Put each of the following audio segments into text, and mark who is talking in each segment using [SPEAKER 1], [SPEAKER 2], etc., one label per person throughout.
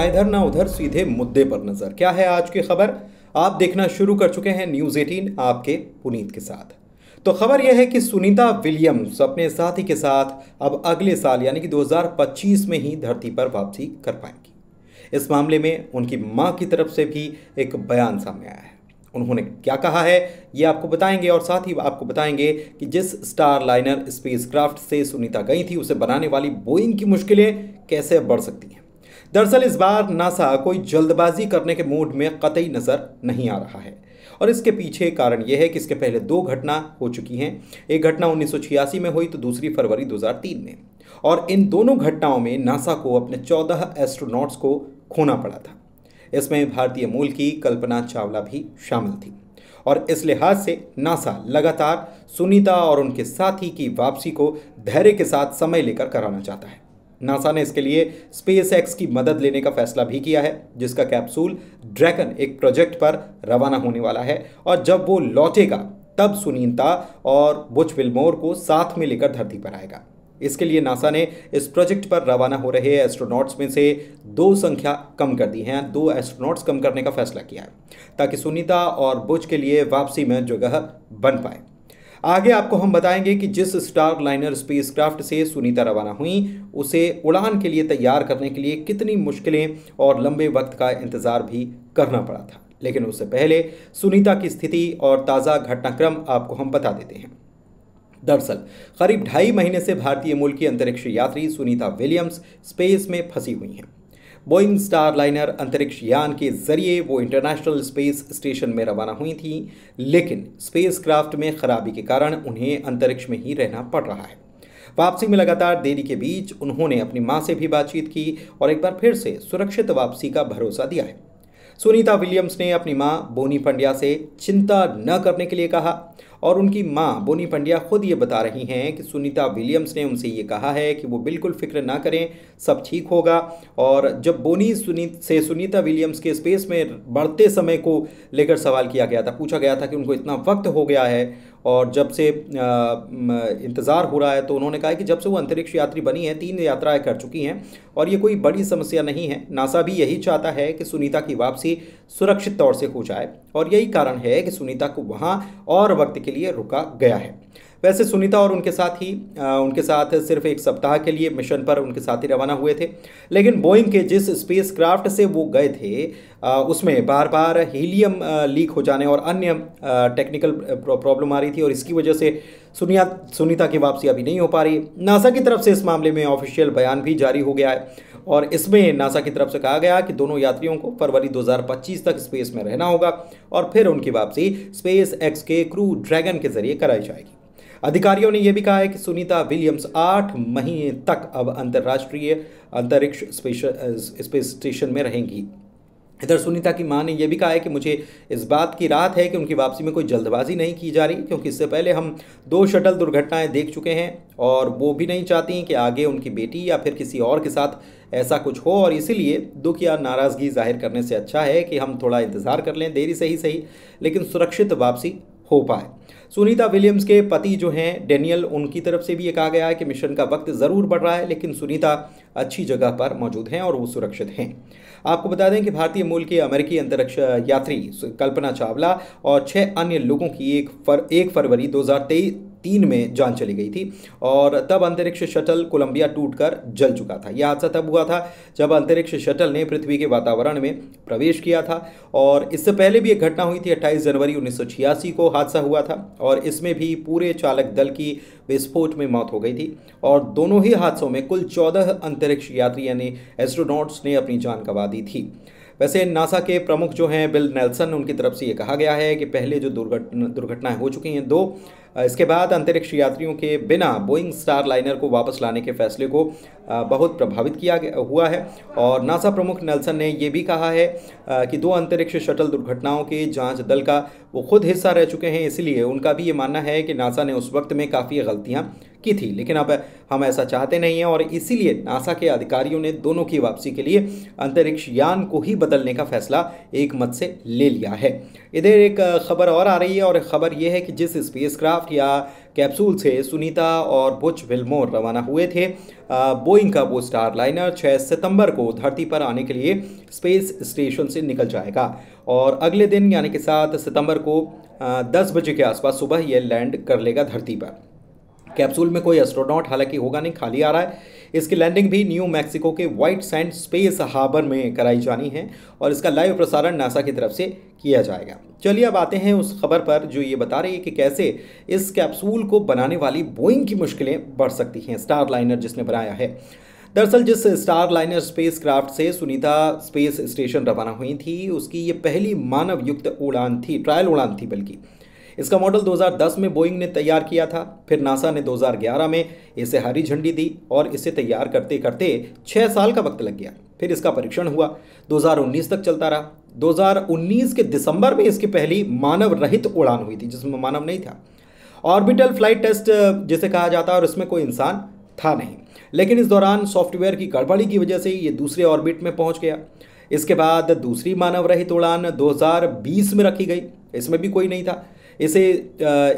[SPEAKER 1] ना इधर ना उधर सीधे मुद्दे पर नजर क्या है आज की खबर आप देखना शुरू कर चुके हैं न्यूज 18 आपके पुनीत के साथ तो खबर यह है कि सुनीता विलियम्स अपने साथी के साथ अब अगले साल यानी कि 2025 में ही धरती पर वापसी कर पाएंगी इस मामले में उनकी मां की तरफ से भी एक बयान सामने आया है उन्होंने क्या कहा है ये आपको बताएंगे और साथ ही आपको बताएंगे कि जिस स्टार लाइनर स्पेसक्राफ्ट से सुनीता गई थी उसे बनाने वाली बोइंग की मुश्किलें कैसे बढ़ सकती हैं दरअसल इस बार नासा कोई जल्दबाजी करने के मूड में कतई नज़र नहीं आ रहा है और इसके पीछे कारण यह है कि इसके पहले दो घटना हो चुकी हैं एक घटना उन्नीस में हुई तो दूसरी फरवरी 2003 में और इन दोनों घटनाओं में नासा को अपने 14 एस्ट्रोनॉट्स को खोना पड़ा था इसमें भारतीय मूल की कल्पना चावला भी शामिल थी और इस लिहाज से नासा लगातार सुनीता और उनके साथी की वापसी को धैर्य के साथ समय लेकर कराना चाहता है नासा ने इसके लिए स्पेस एक्स की मदद लेने का फैसला भी किया है जिसका कैप्सूल ड्रैगन एक प्रोजेक्ट पर रवाना होने वाला है और जब वो लौटेगा तब सुनीता और बुच विलमोर को साथ में लेकर धरती पर आएगा इसके लिए नासा ने इस प्रोजेक्ट पर रवाना हो रहे एस्ट्रोनॉट्स में से दो संख्या कम कर दी है दो एस्ट्रोनॉट्स कम करने का फैसला किया है ताकि सुनीता और बुच के लिए वापसी में जगह बन पाए आगे आपको हम बताएंगे कि जिस स्टार लाइनर स्पेसक्राफ्ट से सुनीता रवाना हुई उसे उड़ान के लिए तैयार करने के लिए कितनी मुश्किलें और लंबे वक्त का इंतज़ार भी करना पड़ा था लेकिन उससे पहले सुनीता की स्थिति और ताज़ा घटनाक्रम आपको हम बता देते हैं दरअसल करीब ढाई महीने से भारतीय मूल की अंतरिक्ष यात्री सुनीता विलियम्स स्पेस में फंसी हुई हैं बोइंग स्टार लाइनर अंतरिक्ष यान के जरिए वो इंटरनेशनल स्पेस स्टेशन में रवाना हुई थी लेकिन क्राफ्ट में खराबी के कारण उन्हें अंतरिक्ष में ही रहना पड़ रहा है वापसी में लगातार देरी के बीच उन्होंने अपनी माँ से भी बातचीत की और एक बार फिर से सुरक्षित वापसी का भरोसा दिया है सुनीता विलियम्स ने अपनी माँ बोनी पंड्या से चिंता न करने के लिए कहा और उनकी माँ बोनी पंड्या खुद ये बता रही हैं कि सुनीता विलियम्स ने उनसे ये कहा है कि वो बिल्कुल फिक्र ना करें सब ठीक होगा और जब बोनी सुनीत से सुनीता विलियम्स के स्पेस में बढ़ते समय को लेकर सवाल किया गया था पूछा गया था कि उनको इतना वक्त हो गया है और जब से इंतज़ार हो रहा है तो उन्होंने कहा कि जब से वो अंतरिक्ष यात्री बनी है तीन यात्राएं कर चुकी हैं और ये कोई बड़ी समस्या नहीं है नासा भी यही चाहता है कि सुनीता की वापसी सुरक्षित तौर से हो जाए और यही कारण है कि सुनीता को वहाँ और वक्त के लिए रुका गया है वैसे सुनीता और उनके साथ ही उनके साथ सिर्फ एक सप्ताह के लिए मिशन पर उनके साथ ही रवाना हुए थे लेकिन बोइंग के जिस स्पेस क्राफ्ट से वो गए थे उसमें बार बार हीलियम लीक हो जाने और अन्य टेक्निकल प्रॉब्लम आ रही थी और इसकी वजह से सुनिया सुनीता की वापसी अभी नहीं हो पा रही नासा की तरफ से इस मामले में ऑफिशियल बयान भी जारी हो गया है और इसमें नासा की तरफ से कहा गया कि दोनों यात्रियों को फरवरी 2025 तक स्पेस में रहना होगा और फिर उनकी वापसी स्पेस एक्स के क्रू ड्रैगन के जरिए कराई जाएगी अधिकारियों ने यह भी कहा है कि सुनीता विलियम्स आठ महीने तक अब अंतर्राष्ट्रीय अंतरिक्ष स्पेस स्टेशन में रहेंगी इधर सुनीता की मां ने यह भी कहा है कि मुझे इस बात की राहत है कि उनकी वापसी में कोई जल्दबाजी नहीं की जा रही क्योंकि इससे पहले हम दो शटल दुर्घटनाएं देख चुके हैं और वो भी नहीं चाहती कि आगे उनकी बेटी या फिर किसी और के साथ ऐसा कुछ हो और इसीलिए दुख या नाराज़गी जाहिर करने से अच्छा है कि हम थोड़ा इंतज़ार कर लें देरी से ही सही लेकिन सुरक्षित वापसी हो पाए सुनीता विलियम्स के पति जो हैं डेनियल उनकी तरफ से भी ये कहा गया है कि मिशन का वक्त ज़रूर बढ़ रहा है लेकिन सुनीता अच्छी जगह पर मौजूद हैं और वो सुरक्षित हैं आपको बता दें कि भारतीय मूल के अमेरिकी अंतरिक्ष यात्री कल्पना चावला और छह अन्य लोगों की एक फर एक फरवरी दो तीन में जान चली गई थी और तब अंतरिक्ष शटल कोलंबिया टूटकर जल चुका था यह हादसा तब हुआ था जब अंतरिक्ष शटल ने पृथ्वी के वातावरण में प्रवेश किया था और इससे पहले भी एक घटना हुई थी 28 जनवरी उन्नीस को हादसा हुआ था और इसमें भी पूरे चालक दल की विस्फोट में मौत हो गई थी और दोनों ही हादसों में कुल चौदह अंतरिक्ष यात्री यानी एस्ट्रोनॉट्स ने अपनी जान गंवा दी थी वैसे नासा के प्रमुख जो हैं बिल नेल्सन उनकी तरफ से ये कहा गया है कि पहले जो दुर्घटना दुर्घटनाएं हो चुकी हैं दो इसके बाद अंतरिक्ष यात्रियों के बिना बोइंग स्टार लाइनर को वापस लाने के फैसले को बहुत प्रभावित किया हुआ है और नासा प्रमुख नेल्सन ने यह भी कहा है कि दो अंतरिक्ष शटल दुर्घटनाओं के जांच दल का वो खुद हिस्सा रह चुके हैं इसलिए उनका भी ये मानना है कि नासा ने उस वक्त में काफ़ी गलतियाँ की थी लेकिन अब हम ऐसा चाहते नहीं हैं और इसीलिए नासा के अधिकारियों ने दोनों की वापसी के लिए अंतरिक्ष यान को ही बदलने का फैसला एक मत से ले लिया है इधर एक खबर और आ रही है और खबर यह है कि जिस स्पेसक्राफ्ट या कैप्सूल से सुनीता और बुच विलमोर रवाना हुए थे बोइंग का वो स्टार लाइनर छः सितंबर को धरती पर आने के लिए स्पेस स्टेशन से निकल जाएगा और अगले दिन यानी कि सात सितंबर को दस बजे के आसपास सुबह यह लैंड कर लेगा धरती पर कैप्सूल में कोई एस्ट्रोनॉट हालांकि होगा नहीं खाली आ रहा है इसकी लैंडिंग भी न्यू मैक्सिको के व्हाइट सैंड स्पेस हार्बर में कराई जानी है और इसका लाइव प्रसारण नासा की तरफ से किया जाएगा चलिए अब आते हैं उस खबर पर जो ये बता रही है कि कैसे इस कैप्सूल को बनाने वाली बोइंग की मुश्किलें बढ़ सकती हैं स्टार लाइनर जिसने बनाया है दरअसल जिस स्टार लाइनर स्पेस क्राफ्ट से सुनीता स्पेस स्टेशन रवाना हुई थी उसकी ये पहली मानव युक्त उड़ान थी ट्रायल उड़ान थी बल्कि इसका मॉडल 2010 में बोइंग ने तैयार किया था फिर नासा ने 2011 में इसे हरी झंडी दी और इसे तैयार करते करते छः साल का वक्त लग गया फिर इसका परीक्षण हुआ 2019 तक चलता रहा 2019 के दिसंबर में इसकी पहली मानव रहित उड़ान हुई थी जिसमें मानव नहीं था ऑर्बिटल फ्लाइट टेस्ट जिसे कहा जाता है और इसमें कोई इंसान था नहीं लेकिन इस दौरान सॉफ्टवेयर की गड़बड़ी की वजह से ये दूसरे ऑर्बिट में पहुँच गया इसके बाद दूसरी मानव रहित उड़ान 2020 में रखी गई इसमें भी कोई नहीं था इसे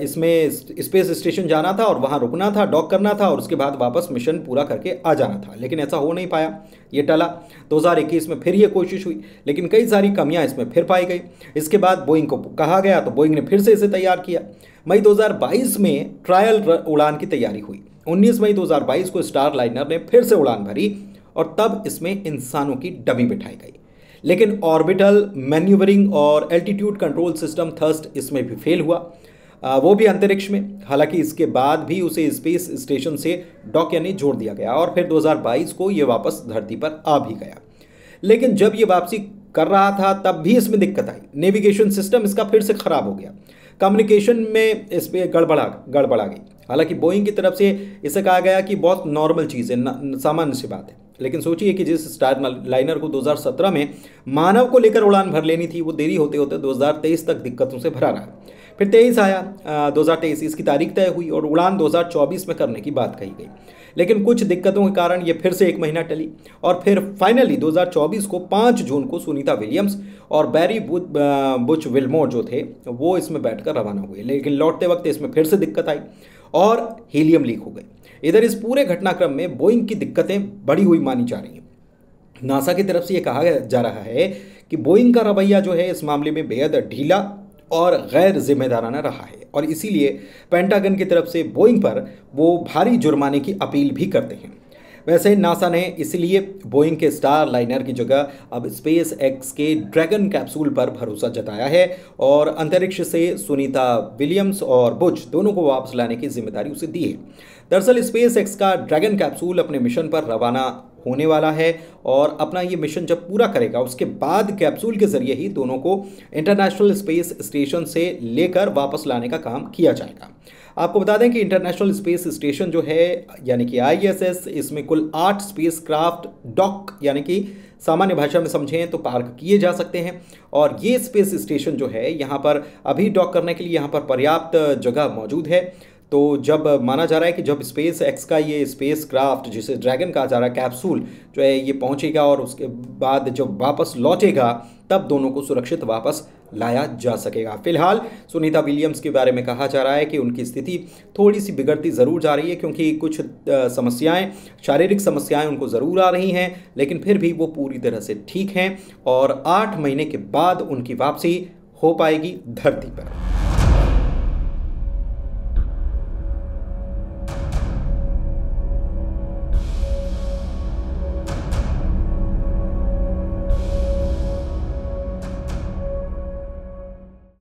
[SPEAKER 1] इसमें स्पेस स्टेशन जाना था और वहाँ रुकना था डॉक करना था और उसके बाद वापस मिशन पूरा करके आ जाना था लेकिन ऐसा हो नहीं पाया ये टला 2021 में फिर ये कोशिश हुई लेकिन कई सारी कमियाँ इसमें फिर पाई गई इसके बाद बोइंग को कहा गया तो बोइंग ने फिर से इसे तैयार किया मई 2022 में ट्रायल उड़ान की तैयारी हुई 19 मई 2022 को स्टार लाइनर ने फिर से उड़ान भरी और तब इसमें इंसानों की डमी बिठाई गई लेकिन ऑर्बिटल मैन्यूवरिंग और एल्टीट्यूड कंट्रोल सिस्टम थर्स्ट इसमें भी फेल हुआ आ, वो भी अंतरिक्ष में हालांकि इसके बाद भी उसे स्पेस स्टेशन से डॉक यानी जोड़ दिया गया और फिर 2022 को ये वापस धरती पर आ भी गया लेकिन जब ये वापसी कर रहा था तब भी इसमें दिक्कत आई नेविगेशन सिस्टम इसका फिर से ख़राब हो गया कम्युनिकेशन में इस पर गड़बड़ा गड़बड़ा गई हालांकि बोइंग की तरफ से इसे कहा गया कि बहुत नॉर्मल चीज़ है सामान्य सी बात है लेकिन सोचिए कि जिस स्टार लाइनर को 2017 में मानव को लेकर उड़ान भर लेनी थी वो देरी होते होते 2023 तक दिक्कतों से भरा रहा फिर तेईस आया दो हज़ार तेईस इसकी तारीख तय हुई और उड़ान 2024 में करने की बात कही गई लेकिन कुछ दिक्कतों के कारण ये फिर से एक महीना टली और फिर फाइनली 2024 को 5 जून को सुनीता विलियम्स और बैरी बुच विलमोर जो थे वो इसमें बैठकर रवाना हुए लेकिन लौटते वक्त इसमें फिर से दिक्कत आई और हीलियम लीक हो गई इधर इस पूरे घटनाक्रम में बोइंग की दिक्कतें बढ़ी हुई मानी जा रही हैं नासा की तरफ से ये कहा जा रहा है कि बोइंग का रवैया जो है इस मामले में बेहद ढीला और गैर जिम्मेदाराना रहा है और इसीलिए पेंटागन की तरफ से बोइंग पर वो भारी जुर्माने की अपील भी करते हैं वैसे नासा ने इसलिए बोइंग के स्टार लाइनर की जगह अब स्पेस एक्स के ड्रैगन कैप्सूल पर भरोसा जताया है और अंतरिक्ष से सुनीता विलियम्स और बुच दोनों को वापस लाने की जिम्मेदारी उसे दी है दरअसल स्पेस एक्स का ड्रैगन कैप्सूल अपने मिशन पर रवाना होने वाला है और अपना ये मिशन जब पूरा करेगा उसके बाद कैप्सूल के ज़रिए ही दोनों को इंटरनेशनल स्पेस स्टेशन से लेकर वापस लाने का काम किया जाएगा आपको बता दें कि इंटरनेशनल स्पेस स्टेशन जो है यानी कि आईएसएस इसमें कुल आठ स्पेस क्राफ्ट डॉक यानी कि सामान्य भाषा में समझें तो पार्क किए जा सकते हैं और ये स्पेस स्टेशन जो है यहाँ पर अभी डॉक करने के लिए यहाँ पर पर्याप्त जगह मौजूद है तो जब माना जा रहा है कि जब स्पेस एक्स का ये स्पेस क्राफ्ट जिसे ड्रैगन कहा जा रहा है कैप्सूल जो है ये पहुंचेगा और उसके बाद जब वापस लौटेगा तब दोनों को सुरक्षित वापस लाया जा सकेगा फिलहाल सुनीता विलियम्स के बारे में कहा जा रहा है कि उनकी स्थिति थोड़ी सी बिगड़ती ज़रूर जा रही है क्योंकि कुछ समस्याएं शारीरिक समस्याएं उनको ज़रूर आ रही हैं लेकिन फिर भी वो पूरी तरह से ठीक हैं और आठ महीने के बाद उनकी वापसी हो पाएगी धरती पर